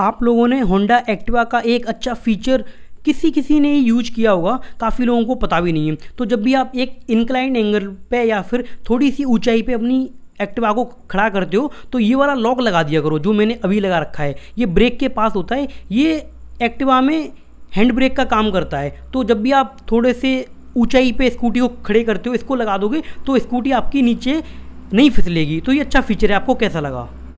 आप लोगों ने होंडा एक्टिवा का एक अच्छा फीचर किसी किसी ने ही यूज किया होगा काफ़ी लोगों को पता भी नहीं है तो जब भी आप एक इंक्लाइंड एंगल पे या फिर थोड़ी सी ऊंचाई पे अपनी एक्टिवा को खड़ा करते हो तो ये वाला लॉक लगा दिया करो जो मैंने अभी लगा रखा है ये ब्रेक के पास होता है ये एक्टिवा में हैंड ब्रेक का काम करता है तो जब भी आप थोड़े से ऊंचाई पे स्कूटी को खड़े करते हो इसको लगा दोगे तो स्कूटी आपकी नीचे नहीं फिसलेगी तो ये अच्छा फीचर है आपको कैसा लगा